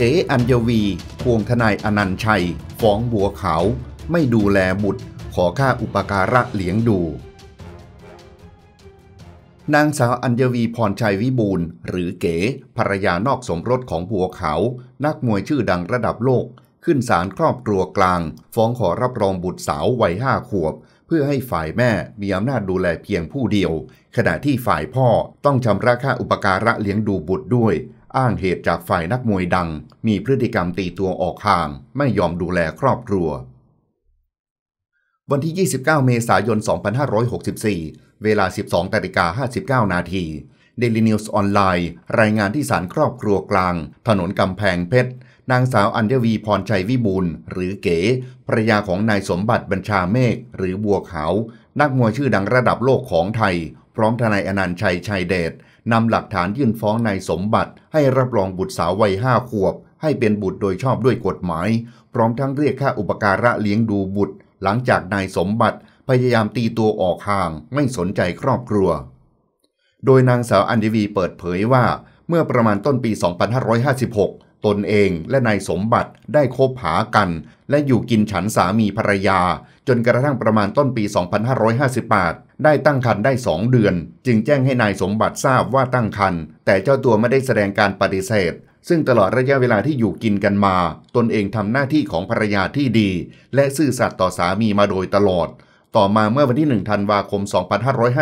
เก๋อัญญวี พวงทนายอนันชัย ฟ้องบัวขาวไม่ดูแลบุตร ขอค่าอุปการะเลี้ยงดู นางสาวอัญญวีพรชัยวิบูลหรือเก๋ ภรรยานอกสมรสของบัวขาวนักมวยชื่อดังระดับโลก ขึ้นศาลครอบครัวกลาง ฟ้องขอรับรองบุตรสาววัยห้าขวบ เพื่อให้ฝ่ายแม่มีอำนาจดูแลเพียงผู้เดียว ขณะที่ฝ่ายพ่อต้องชำระค่าอุปการะเลี้ยงดูบุตรด้วยอ้างเหตุจากฝ่ายนักมวยดัง มีพฤติกรรมตีตัวออกห่างไม่ยอมดูแลครอบครัว วันที่ 29 เมษายน 2564 เวลา 12ตริกา59 นาทีเดลินิวส์ออนไลน์รายงานที่ศาลครอบครัวกลาง ถนนกำแพงเพชร นางสาวอัเญวีพรชัยวิบูลหรือเก๋ภรยาของนายสมบัติบัญชาเมฆหรือบัวขาวนักมวยชื่อดังระดับโลกของไทย พร้อมทนายอนันต์ชัยชัยเดชนำหลักฐานยื่นฟ้องนายสมบัติให้รับรองบุตรสาววัยห้าขวบ ให้เป็นบุตรโดยชอบด้วยกฎหมาย พร้อมทั้งเรียกค่าอุปการะเลี้ยงดูบุตร หลังจากนายสมบัติพยายามตีตัวออกห่างไม่สนใจครอบครัว โดยนางสาวอันดีวีเปิดเผยว่า เมื่อประมาณต้นปี 2556 ตนเองและนายสมบัติได้คบหากันและอยู่กินฉันสามีภรรยาจนกระทั่งประมาณต้นปี 2558ได้ตั้งครรภ์ได้สองเดือน จึงแจ้งให้นายสมบัติทราบว่าตั้งครรภ์แต่เจ้าตัวไม่ได้แสดงการปฏิเสธ ซึ่งตลอดระยะเวลาที่อยู่กินกันมา ตนเองทำหน้าที่ของภรรยาที่ดีและซื่อสัตย์ต่อสามีมาโดยตลอด ต่อมาเมื่อวันที่1ธันวาคม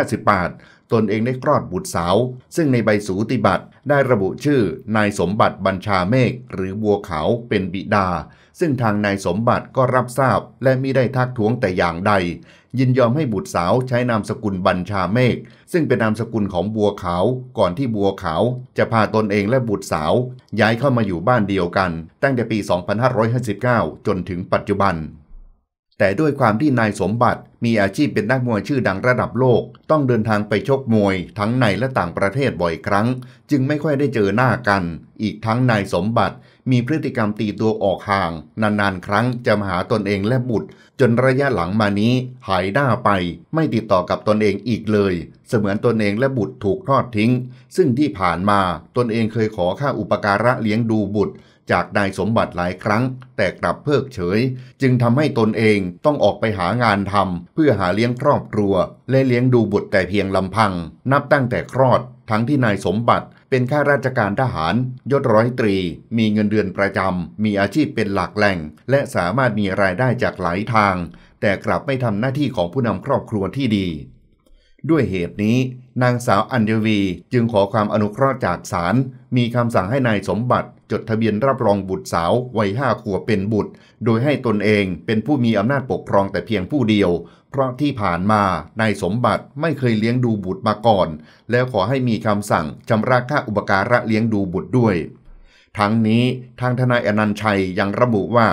2558ตนเองได้คลอดบุตรสาว ซึ่งในใบสูติบัตรได้ระบุชื่อนายสมบัติบัญชาเมฆหรือบัวขาวเป็นบิดา ซึ่งทางนายสมบัติก็รับทราบ และมิได้ทักท้วงแต่อย่างใดยินยอมให้บุตรสาวใช้นามสกุลบัญชาเมฆซึ่งเป็นนามสกุลของบัวขาวก่อนที่บัวขาวจะพาตนเองและบุตรสาว ย้ายเข้ามาอยู่บ้านเดียวกัน ตั้งแต่ปี 2559 จนถึงปัจจุบันแต่ด้วยความที่นายสมบัติมีอาชีพเป็นนักมวยชื่อดังระดับโลก ต้องเดินทางไปชกมวยทั้งในและต่างประเทศบ่อยครั้ง จึงไม่ค่อยได้เจอหน้ากัน อีกทั้งนายสมบัติมีพฤติกรรมตีตัวออกห่าง นานๆครั้งจะมาหาตนเองและบุตร จนระยะหลังมานี้หายหน้าไป ไม่ติดต่อกับตนเองอีกเลย เสมือนตนเองและบุตรถูกทอดทิ้ง ซึ่งที่ผ่านมาตนเองเคยขอค่าอุปการะเลี้ยงดูบุตรจากนายสมบัติหลายครั้ง แต่กลับเพิกเฉย จึงทำให้ตนเองต้องออกไปหางานทำเพื่อหาเลี้ยงครอบครัว และเลี้ยงดูบุตรแต่เพียงลำพัง นับตั้งแต่คลอด ทั้งที่นายสมบัติเป็นข้าราชการทหารยศร้อยตรีมีเงินเดือนประจำมีอาชีพเป็นหลักแหล่งและสามารถมีรายได้จากหลายทาง แต่กลับไม่ทำหน้าที่ของผู้นำครอบครัวที่ดีด้วยเหตุนี้ นางสาวอัญวีจึงขอความอนุเคราะห์จากศาลมีคำสั่งให้นายสมบัติ จดทะเบียนรับรองบุตรสาว วัยห้าขวบเป็นบุตร โดยให้ตนเองเป็นผู้มีอำนาจปกครองแต่เพียงผู้เดียว เพราะที่ผ่านมานายสมบัติไม่เคยเลี้ยงดูบุตรมาก่อน แล้วขอให้มีคำสั่งชำระค่าอุปการะเลี้ยงดูบุตรด้วย ทั้งนี้ทางทนายอนันชัยยังระบุว่า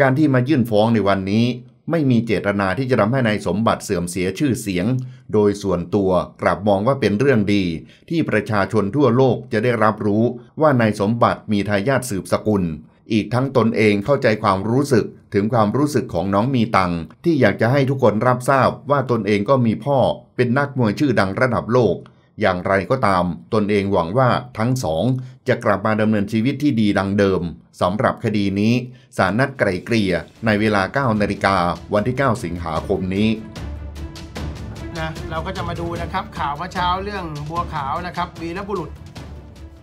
การที่มายื่นฟ้องในวันนี้ไม่มีเจตนาที่จะทำให้ในายสมบัติเสื่อมเสียชื่อเสียง โดยส่วนตัวกลับมองว่าเป็นเรื่องดี ที่ประชาชนทั่วโลกจะได้รับรู้ว่านายสมบัติมีทายาทสืบสกุล อีกทั้งตนเองเข้าใจความรู้สึกถึงความรู้สึกของน้องมีตัง ที่อยากจะให้ทุกคนรับทราบว่าตนเองก็มีพ่อ เป็นนักมวยชื่อดังระดับโลกอย่างไรก็ตาม ตนเองหวังว่าทั้งสองจะกลับมาดำเนินชีวิตที่ดีดังเดิม สำหรับคดีนี้ศาลนัดไกลเกลี่ยในเวลา 9 นาฬิกาวันที่ 9 สิงหาคมนี้นะเราก็จะมาดูนะครับ ข่าวเมื่อเช้าเรื่องบัวขาวนะครับ วีรบุรุษ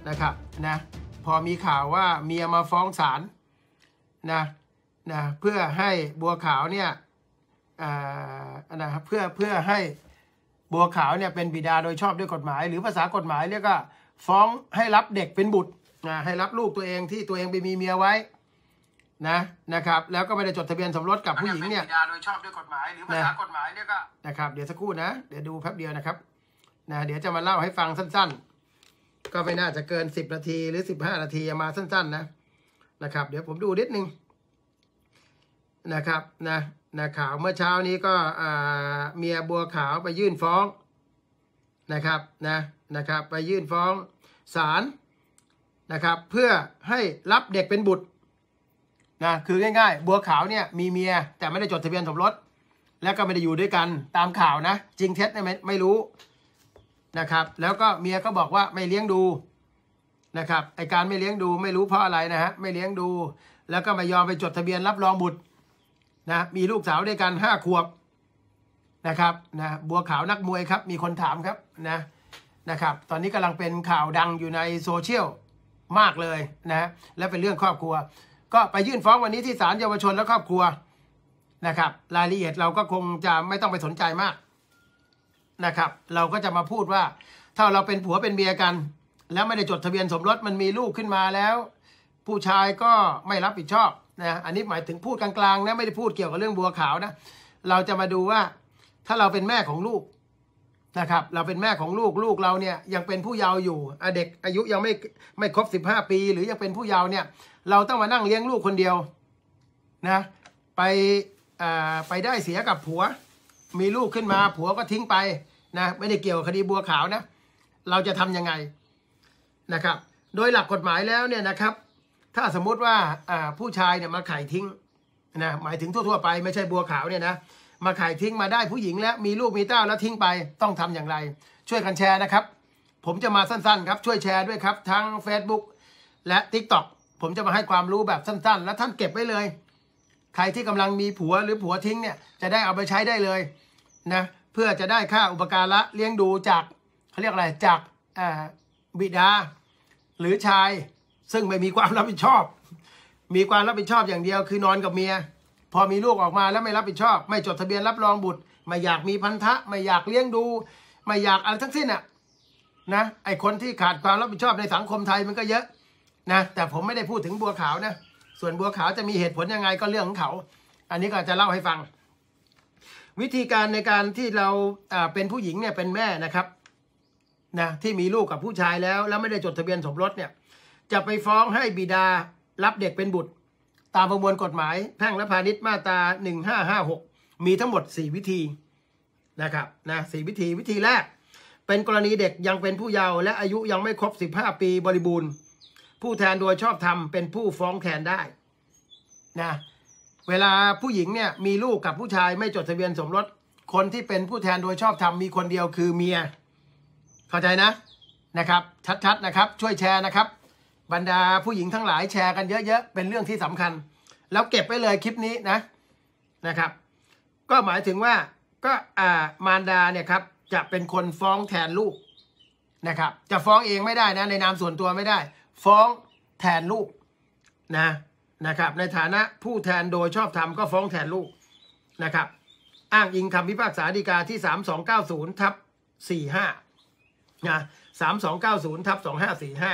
นะครับนะ พอมีข่าวว่าเมียมาฟ้องศาลนะนะ เพื่อให้บัวขาวเนี่ยอ่านะเพื่อเพื่อให้ัวขาวเนี่ยเป็นบิดาโดยชอบด้วยกฎหมาย หรือภาษากฎหมายเรียกว่าฟ้องให้รับเด็กเป็นบุตรนะให้รับลูกตัวเองที่ตัวเองไปมีเมียไว้นะนะครับ แล้วก็ไม่ได้จดทะเบียนสมรสกับผู้หญิงเนี่ยบิดาโดยชอบด้วยกฎหมาย หรือภาษากฎหมายเรียกว่านะครับ เดี๋ยวสักครู่นะเดี๋ยวดูแป๊บเดียวนะครับนะเดี๋ยวจะมาเล่าให้ฟังสั้นๆ ก็ไม่น่าจะเกินสิบนาทีหรือสิบห้านาทีมาสั้นๆนะนะครับ เดี๋ยวผมดูนิดนึงนะครับนะนะข่าวเมื่อเช้านี้ก็เมียบัวขาวไปยื่นฟ้องนะครับนะนะครับไปยื่นฟ้องศาลนะครับเพื่อให้รับเด็กเป็นบุตรนะคือง่ายๆบัวขาวเนี่ยมีเมียแต่ไม่ได้จดทะเบียนสมรสแล้วก็ไม่ได้อยู่ด้วยกันตามข่าวนะจริงเท็จไม่ไม่รู้นะครับแล้วก็เมียก็บอกว่าไม่เลี้ยงดูนะครับไอการไม่เลี้ยงดูไม่รู้เพราะอะไรนะฮะไม่เลี้ยงดู แล้วก็ไม่ยอมไปจดทะเบียน รับรองบุตรนะมีลูกสาวด้วยกันห้าขวบนะครับนะบัวขาวนักมวยครับ มีคนถามครับนะนะครับ ตอนนี้กำลังเป็นข่าวดังอยู่ในโซเชียลมากเลยนะและเป็นเรื่องครอบครัว ก็ไปยื่นฟ้องวันนี้ที่ศาลเยาวชนและครอบครัวนะครับ รายละเอียดเราก็คงจะไม่ต้องไปสนใจมากนะครับ เราก็จะมาพูดว่าถ้าเราเป็นผัวเป็นเมียกัน แล้วไม่ได้จดทะเบียนสมรสมันมีลูกขึ้นมาแล้ว ผู้ชายก็ไม่รับผิดชอบนะอันนี้หมายถึงพูดกลางๆนะไม่ได้พูดเกี่ยวกับเรื่องบัวขาวนะ เราจะมาดูว่าถ้าเราเป็นแม่ของลูกนะครับ เราเป็นแม่ของลูกลูกเราเนี่ยยังเป็นผู้เยาว์อยู่เด็กอายุยังไม่ไม่ครบสิบห้าปีหรือยังเป็นผู้เยาว์เนี่ย เราต้องมานั่งเลี้ยงลูกคนเดียวนะ ไปไปได้เสียกับผัว มีลูกขึ้นมา ผัวก็ทิ้งไปนะ ไม่ได้เกี่ยวกับคดีบัวขาวนะ เราจะทํำยังไงนะครับ โดยหลักกฎหมายแล้วเนี่ยนะครับถ้าสมมุติว่าผู้ชายเนี่ยมาไข่ทิ้งนะหมายถึงทั่วๆไปไม่ใช่บัวขาวเนี่ยนะ มาไข่ทิ้งมาได้ผู้หญิงแล้ว มีลูกมีเต้าแล้วทิ้งไปต้องทำอย่างไร ช่วยกันแชร์นะครับ ผมจะมาสั้นๆครับช่วยแชร์ด้วยครับ ทั้ง Facebook และ Tik t o อกผมจะมาให้ความรู้แบบสั้นๆ แล้วท่านเก็บไว้เลย ใครที่กำลังมีผัวหรือผัวทิ้งเนี่ย จะได้เอาไปใช้ได้เลยนะเพื่อจะได้ค่าอุปการะเลี้ยงดูจากเขาเรียกอะไรจากบิดาหรือชายซึ่งไม่มีความรับผิดชอบ มีความรับผิดชอบอย่างเดียว คือนอนกับเมีย พอมีลูกออกมาแล้วไม่รับผิดชอบ ไม่จดทะเบียนรับรองบุตร ไม่อยากมีพันธะ ไม่อยากเลี้ยงดู ไม่อยากอะไรทั้งสิ้นอ่ะ นะ ไอคนที่ขาดความรับผิดชอบในสังคมไทยมันก็เยอะ นะ แต่ผมไม่ได้พูดถึงบัวขาวนะ ส่วนบัวขาวจะมีเหตุผลยังไงก็เรื่องของเขา อันนี้ก็จะเล่าให้ฟัง วิธีการในการที่เราเป็นผู้หญิงเนี่ยเป็นแม่นะครับ นะ ที่มีลูกกับผู้ชายแล้ว แล้วไม่ได้จดทะเบียนสมรสเนี่ยจะไปฟ้องให้บิดารับเด็กเป็นบุตร ตามประมวลกฎหมาย แพ่งและพาณิชย์มาตรา1556 มีทั้งหมด 4 วิธีนะครับ นะสวิธีวิธีแรก เป็นกรณีเด็กยังเป็นผู้เยาว์และอายุยังไม่ครบ 15 ปีบริบูรณ์ ผู้แทนโดยชอบธรรมเป็นผู้ฟ้องแทนได้ นะ เวลาผู้หญิงเนี่ยมีลูกกับผู้ชายไม่จดทะเบียนสมรส คนที่เป็นผู้แทนโดยชอบธรรมมีคนเดียวคือเมียเข้าใจนะนะครับชัด ๆนะครับ ช่วยแชร์นะครับบรรดาผู้หญิงทั้งหลายแชร์กันเยอะ ๆ เป็นเรื่องที่สำคัญ แล้วเก็บไว้เลยคลิปนี้นะนะครับ ก็หมายถึงว่าก็อ่ามารดาเนี่ยครับจะเป็นคนฟ้องแทนลูกนะครับจะฟ้องเองไม่ได้นะ ในนามส่วนตัวไม่ได้ ฟ้องแทนลูกนะนะครับในฐานะผู้แทนโดยชอบธรรมก็ฟ้องแทนลูกนะครับอ้างอิงคำพิพากษาฎีกาที่สสาามองเก้ศูนย์ทับสี่ห้านะสสาามองเก้ศูนย์ทับสสองห้าี่ห้า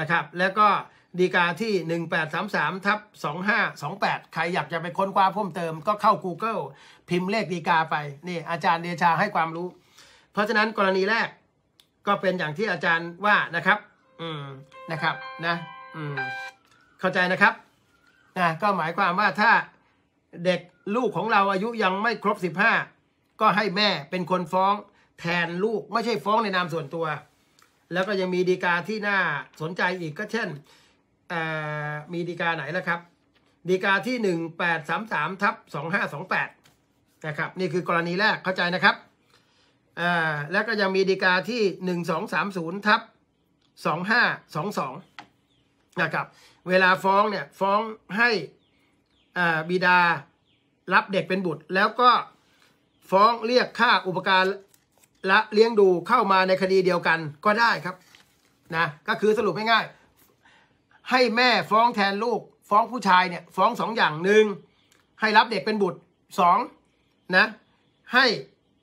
นะครับ แล้วก็ดีกาที่ 1833ทับ2528 ใครอยากจะไปค้นคว้าเพิ่มเติมก็เข้า Google พิมพ์เลขดีกาไป นี่อาจารย์เดชาให้ความรู้ เพราะฉะนั้นกรณีแรกก็เป็นอย่างที่อาจารย์ว่านะครับ อืมนะครับนะ อืม เข้าใจนะครับนะก็หมายความว่าถ้าเด็กลูกของเราอายุยังไม่ครบ 15 ก็ให้แม่เป็นคนฟ้อง แทนลูกไม่ใช่ฟ้องในนามส่วนตัวแล้วก็ยังมีดีกาที่น่าสนใจอีกก็เช่นมีดีกาไหนนะครับดีกาที่ 1833ทับ2528นะครับนี่คือกรณีแรกเข้าใจนะครับแล้วก็ยังมีดีกาที่ 1230ทับ2522นะครับเวลาฟ้องเนี่ยฟ้องให้บิดารับเด็กเป็นบุตร แล้วก็ฟ้องเรียกค่าอุปการและเลี้ยงดูเข้ามาในคดีเดียวกันก็ได้ครับนะก็คือสรุปง่ายๆให้แม่ฟ้องแทน ลูก ฟ้องผู้ชายเนี่ยฟ้องสองอย่างหนึ่งให้รับเด็กเป็นบุตรสองนะให้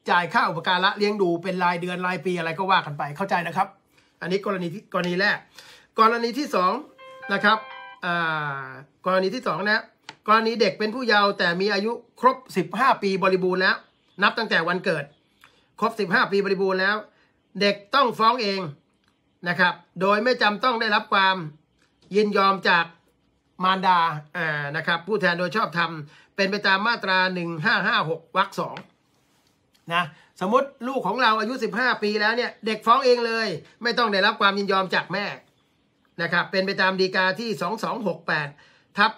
จ่ายค่าอุปการะเลี้ยงดูเป็นรายเดือนรายปีอะไรก็ว่ากันไปเข้าใจนะครับ อันนี้กรณีที่กรณีแรก กรณีที่สองนะครับกรณีที่สองนะกรณีเด็กเป็นผู้เยาว์แต่มีอายุครบ 15 ปีบริบูรณ์แล้วนับตั้งแต่วันเกิดครบ 15 ปีบริบูรณ์แล้ว เด็กต้องฟ้องเองนะครับ โดย ไม่จำต้องได้รับความยินยอมจากมารดาอ่านะครับผู้แทนโดยชอบ ธรรม เป็นไปตามมาตรา1556วรรคสองนะสมมติลูกของเราอายุ 15 ปีแล้วเนี่ย เด็กฟ้องเองเลย ไม่ต้องได้รับความยินยอมจากแม่นะครับเป็นไปตามดีกาที่2268ทับ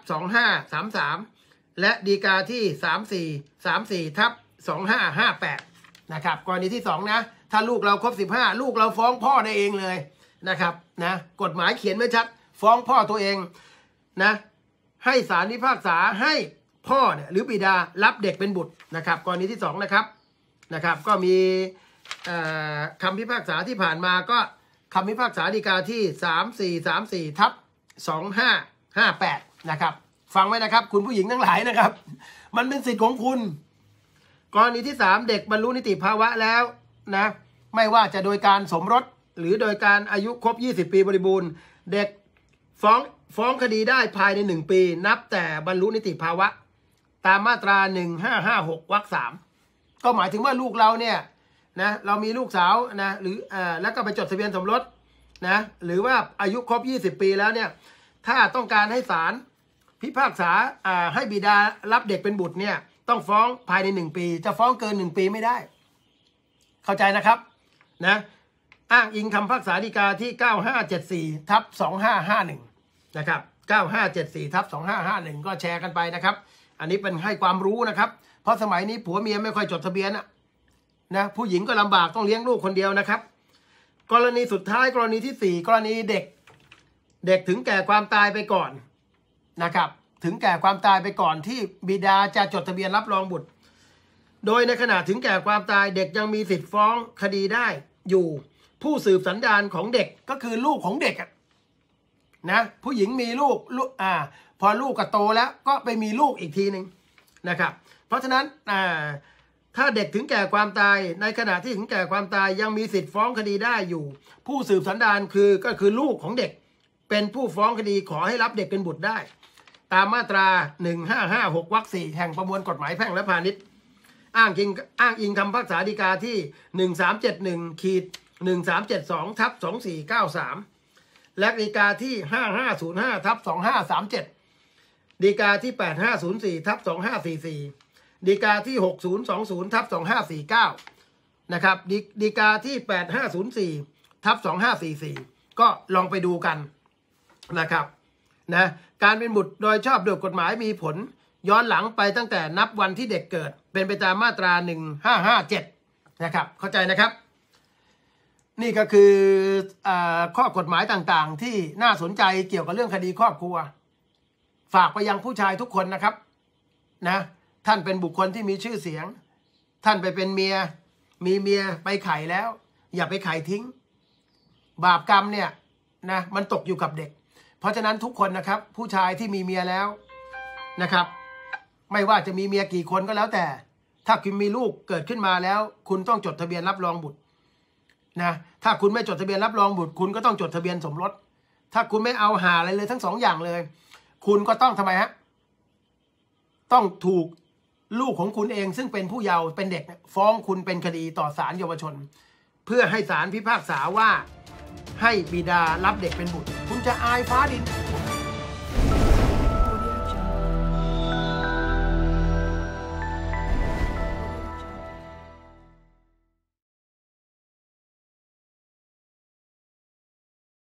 2533และดีกาที่3434ทับ2558นะครับกรณีที่2นะถ้าลูกเราครบ 15 ลูกเราฟ้องพ่อได้เองเลยนะครับนะกฎหมายเขียนไว้ชัดฟ้องพ่อตัวเองนะให้ศาลพิพากษาให้พ่อเนี่ยหรือบิดารับเด็กเป็นบุตรนะครับ กรณีที่2นะครับนะครับก็มีคำพิพากษาที่ผ่านมาก็คำพิพากษาฎีกาที่ 3 4 3 4ทับ2558นะครับฟังไว้นะครับ คุณผู้หญิงทั้งหลายนะครับ มันเป็นสิทธิ์ของคุณกรณีที่สามเด็กบรรลุนิติภาวะแล้วนะไม่ว่าจะโดยการสมรสหรือโดยการอายุครบ 20 ปีบริบูรณ์ เด็กฟ้องฟ้องคดีได้ภายใน 1 ปี นับแต่บรรลุนิติภาวะ ตามมาตรา1556วรรคสามก็หมายถึงว่าลูกเราเนี่ยนะเรามีลูกสาวนะหรืออ่อแล้วก็ไปจดทะเบียนสมรสนะหรือว่าอายุครบ 20 ปีแล้วเนี่ยถ้าต้องการให้ศาลพิพากษาอ่าให้บิดารับเด็กเป็นบุตรเนี่ยต้องฟ้อง ภายในหนึ่งปี จะฟ้องเกินหนึ่งปีไม่ได้ เข้าใจนะครับ นะ อ้างอิงคำพักษาดิกาที่ 9574ทับ2551นะครับ9574ทับ2551 ก็แชร์กันไปนะครับ อันนี้เป็นให้ความรู้นะครับ เพราะสมัยนี้ผัวเมียไม่ค่อยจดทะเบียนอะนะ ผู้หญิงก็ลำบากต้องเลี้ยงลูกคนเดียวนะครับ กรณีสุดท้ายกรณีที่ 4 กรณีเด็ก เด็กถึงแก่ความตายไปก่อนนะครับถึงแก่ความตายไปก่อนที่ บิดาจะจดทะเบียนรับรองบุตร โดยในขณะถึงแก่ความตายเด็กยังมีสิทธิ์ฟ้องคดีได้ อยู่ผู้สืบสันดานของเด็กก็คือลูกของเด็กนะผู้หญิงมีลูกลูกอ่าพอลูกก็โตแล้วก็ไปมีลูกอีกทีหนึ่งนะครับเพราะฉะนั้นอ่าถ้าเด็กถึงแก่ความตาย ในขณะที่ถึงแก่ความตายยังมีสิทธิ์ฟ้องคดีได้อยู่ ผู้สืบสันดานคือก็คือลูกของเด็ก เป็นผู้ฟ้องคดีขอให้รับเด็กเป็นบุตรได้ตามมาตรา 1556วรรคสี่แห่งประมวลกฎหมายแพ่งและพาณิชย์ อ้างอิงอ้างอิงคำพักษาดีกาที่ 1371ขีด1372ทับ2493 และดีกาที่ 5505ทับ2537ดีกาที่ 8504ทับ2544ดีกาที่ 6020ทับ2549นะครับดดีกาที่ 8504ทับ2544 ก็ลองไปดูกันนะครับนะการเป็นบุตรโดยชอบโดยกฎหมายมีผล ย้อนหลังไปตั้งแต่นับวันที่เด็กเกิด เป็นไปตามมาตรา1557นะครับ เข้าใจนะครับ นี่ก็คืออข้อกฎหมายต่างๆ ที่น่าสนใจเกี่ยวกับเรื่องคดีครอบครัว ฝากไปยังผู้ชายทุกคนนะครับ นะ ท่านเป็นบุคคลที่มีชื่อเสียง ท่านไปเป็นเมีย มีเมียไปไข่แล้ว อย่าไปไข่ทิ้ง บาปกรรมเนี่ยนะมันตกอยู่กับเด็กเพราะฉะนั้นทุกคนนะครับ ผู้ชายที่มีเมียแล้วนะครับ ไม่ว่าจะมีเมียกี่คนก็แล้วแต่ ถ้าคุณมีลูกเกิดขึ้นมาแล้ว คุณต้องจดทะเบียนรับรองบุตร นะถ้าคุณไม่จดทะเบียนรับรองบุตร คุณก็ต้องจดทะเบียนสมรส ถ้าคุณไม่เอาหาอะไรเลยทั้งสองอย่างเลย คุณก็ต้องทำไมฮะ ต้องถูกลูกของคุณเอง ซึ่งเป็นผู้เยาว์เป็นเด็กฟ้องคุณเป็นคดีต่อศาลเยาวชน เพื่อให้ศาลพิพากษาว่าให้บิดารับเด็กเป็นบุตร คุณจะอายฟ้าดิน